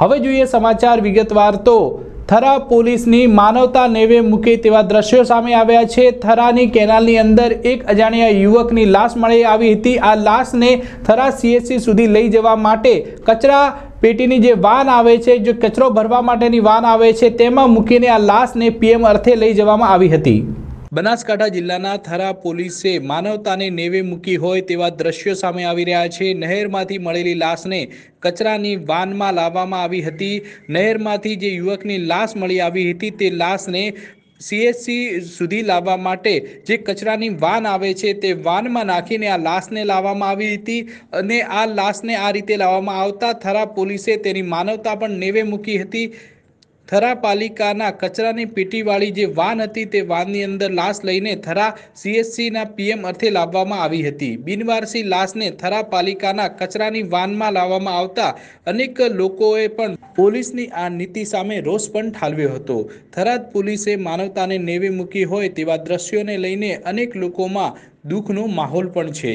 હવે જોઈએ સમાચાર વિગતવાર તો થરા પોલીસની માનવતા નેવે મૂકે તેવા દ્રશ્યો સામે આવ્યા છે થરાની કેનાલની અંદર એક અજાણ્યા યુવકની લાશ મળી આવી હતી આ લાશને થરા સીએસસી સુધી લઈ જવા માટે કચરા પેટીની જે વાન આવે છે જે કચરો ભરવા માટેની વાન આવે છે તેમાં મૂકીને આ લાશને પીએમ અર્થે લઈ જવામાં આવી હતી બનાસકાંઠા જિલ્લાના થરા પોલીસે માનવતાને નેવે મૂકી હોય તેવા દ્રશ્યો સામે આવી રહ્યા છે નહેરમાંથી મળેલી લાશને કચરાની વાનમાં લાવવામાં આવી હતી નહેરમાંથી જે યુવકની લાશ મળી આવી હતી તે લાશને સીએસસી સુધી લાવવા માટે જે કચરાની વાન આવે છે તે વાનમાં નાખીને આ લાશને લાવવામાં આવી હતી અને આ લાશને આ રીતે લાવવામાં આવતા થરા પોલીસે તેની માનવતા પણ નેવે મૂકી હતી થરાપાલિકાના કચરાની પેટીવાળી જે વાન હતી તે વાનની અંદર લાશ લઈને થરા સીએસસીના પીએમ અર્થે લાવવામાં આવી હતી બિનવારસી લાશને થરા પાલિકાના કચરાની વાનમાં લાવવામાં આવતા અનેક લોકોએ પણ પોલીસની આ નીતિ સામે રોષ પણ ઠાલવ્યો હતો થરાદ પોલીસે માનવતાને નેવે મૂકી હોય તેવા દ્રશ્યોને લઈને અનેક લોકોમાં દુઃખનો માહોલ પણ છે